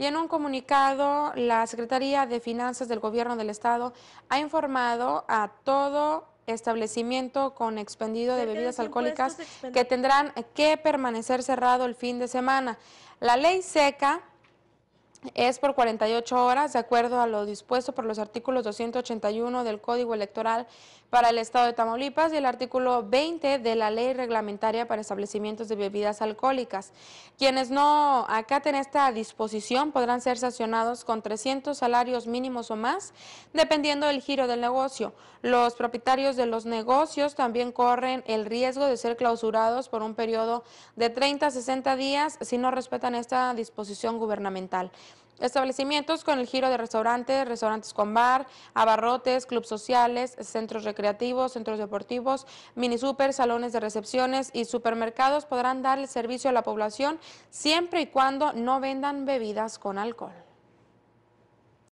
Y en un comunicado, la Secretaría de Finanzas del Gobierno del Estado ha informado a todo establecimiento con expendido de bebidas alcohólicas que tendrán que permanecer cerrado el fin de semana. La ley seca es por 48 horas, de acuerdo a lo dispuesto por los artículos 281 del Código Electoral para el Estado de Tamaulipas y el artículo 20 de la Ley Reglamentaria para Establecimientos de Bebidas Alcohólicas. Quienes no acaten esta disposición podrán ser sancionados con 300 salarios mínimos o más, dependiendo del giro del negocio. Los propietarios de los negocios también corren el riesgo de ser clausurados por un periodo de 30 a 60 días si no respetan esta disposición gubernamental. Establecimientos con el giro de restaurantes, restaurantes con bar, abarrotes, clubes sociales, centros recreativos, centros deportivos, mini super, salones de recepciones y supermercados podrán dar el servicio a la población siempre y cuando no vendan bebidas con alcohol.